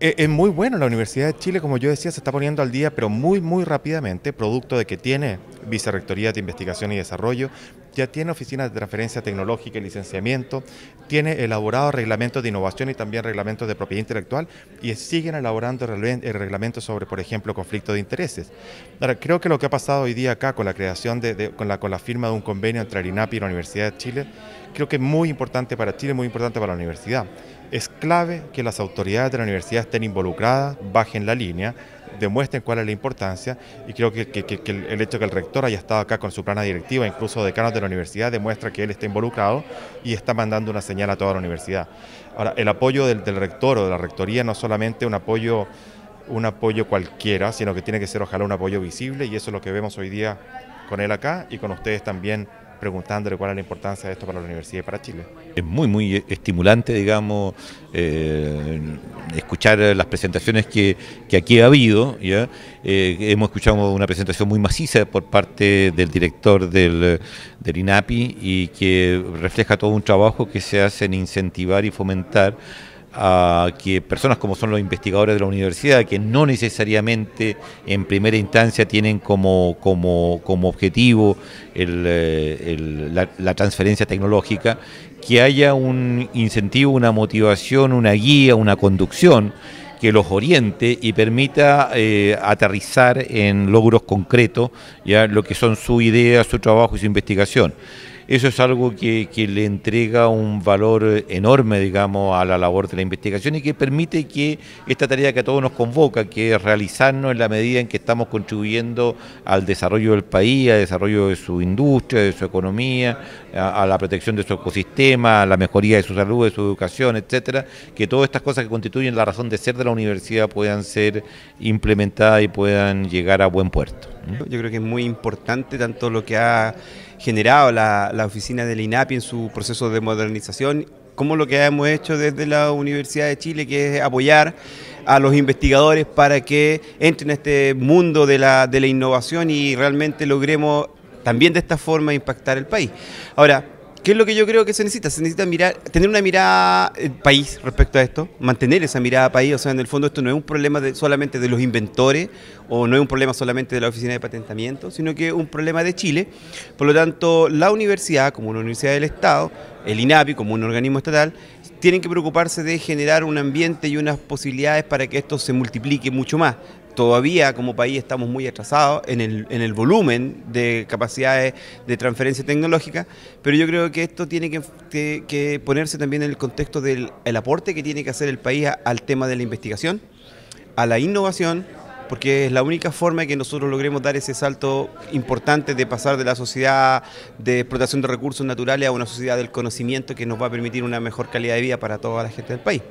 E-, es muy bueno, la Universidad de Chile, como yo decía, se está poniendo al día, pero muy, muy rápidamente, producto de que tiene Vicerrectoría de Investigación y Desarrollo, ya tiene oficinas de transferencia tecnológica y licenciamiento, tiene elaborados reglamentos de innovación y también reglamentos de propiedad intelectual y siguen elaborando el eh, reglamento sobre, por ejemplo, conflicto de intereses. Ahora, creo que lo que ha pasado hoy día acá con la creación de, con, la, con la firma de un convenio entre Arinapi y la Universidad de Chile, creo que es muy importante para Chile, muy importante para la universidad. Es clave que las autoridades de la universidad estén involucradas, bajen la línea, demuestren cuál es la importancia y creo que, el hecho que el rector haya estado acá con su plana directiva, incluso decanos de la universidad, demuestra que él está involucrado y está mandando una señal a toda la universidad. Ahora, el apoyo del, rector o de la rectoría no es solamente un apoyo un apoyo cualquiera, sino que tiene que ser ojalá un apoyo visible y eso es lo que vemos hoy día con él acá y con ustedes también preguntándole cuál es la importancia de esto para la universidad y para Chile. Es muy, muy estimulante, digamos, eh, escuchar las presentaciones que, que aquí ha habido. ¿ya? Eh, hemos escuchado una presentación muy maciza por parte del director del, del INAPI y que refleja todo un trabajo que se hace en incentivar y fomentar a que personas como son los investigadores de la universidad, que no necesariamente en primera instancia tienen como, objetivo eh, la, transferencia tecnológica, que haya un incentivo, una motivación, una guía, una conducción que los oriente y permita eh, aterrizar en logros concretos ya lo que son su idea, su trabajo y su investigación eso es algo que, le entrega un valor enorme, digamos, a la labor de la investigación y que permite que esta tarea que a todos nos convoca, que es realizarnos en la medida en que estamos contribuyendo al desarrollo del país, al desarrollo de su industria, de su economía, a, a la protección de su ecosistema, a la mejoría de su salud, de su educación, etcétera, que todas estas cosas que constituyen la razón de ser de la universidad puedan ser implementadas y puedan llegar a buen puerto. Yo creo que es muy importante tanto lo que ha generado la, la oficina del INAPI en su proceso de modernización como lo que hemos hecho desde la Universidad de Chile, que es apoyar a los investigadores para que entren a este mundo de la, de la innovación y realmente logremos también de esta forma impactar el país. Ahora, ¿Qué es lo que yo creo que se necesita? Se necesita mirar, tener una mirada eh, país respecto a esto, mantener esa mirada país. O sea, en el fondo esto no es un problema solamente de los inventores o no es un problema solamente de la oficina de patentamiento, sino que es un problema de Chile. Por lo tanto, la universidad, como una universidad del Estado, el INAPI, como un organismo estatal, tienen que preocuparse de generar un ambiente y unas posibilidades para que esto se multiplique mucho más todavía como país estamos muy atrasados en el, volumen de capacidades de transferencia tecnológica, pero yo creo que esto tiene que, ponerse también en el contexto del aporte que tiene que hacer el país al tema de la investigación, a la innovación, porque es la única forma que nosotros logremos dar ese salto importante de pasar de la sociedad de explotación de recursos naturales a una sociedad del conocimiento que nos va a permitir una mejor calidad de vida para toda la gente del país.